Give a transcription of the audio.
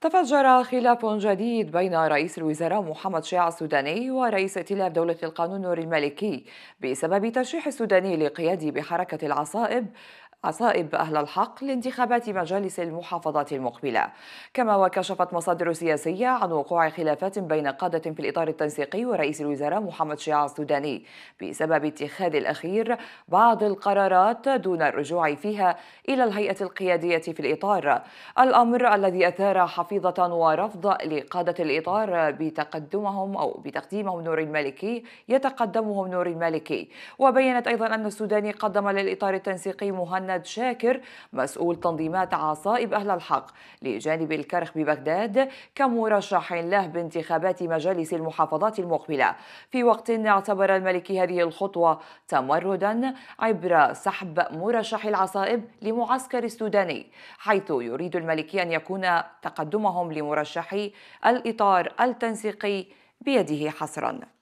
تفجر خلاف جديد بين رئيس الوزراء محمد شيع السوداني ورئيس ائتلاف دولة القانون الملكي بسبب ترشيح السوداني لقيادي بحركة العصائب عصائب أهل الحق لانتخابات مجالس المحافظات المقبلة كما وكشفت مصادر سياسية عن وقوع خلافات بين قادة في الإطار التنسيقي ورئيس الوزراء محمد شيع السوداني بسبب اتخاذ الأخير بعض القرارات دون الرجوع فيها إلى الهيئة القيادية في الإطار الأمر الذي أثار حفيظة ورفض لقادة الإطار بتقدمهم أو بتقديمهم نور المالكي يتقدمهم نور المالكي وبينت أيضا أن السوداني قدم للإطار التنسيقي مهن مهند شاكر مسؤول تنظيمات عصائب أهل الحق لجانب الكرخ ببغداد كمرشح له بانتخابات مجالس المحافظات المقبلة في وقت اعتبر الملكي هذه الخطوة تمردا عبر سحب مرشح العصائب لمعسكر السوداني حيث يريد الملكي أن يكون تقدمهم لمرشحي الإطار التنسيقي بيده حصرا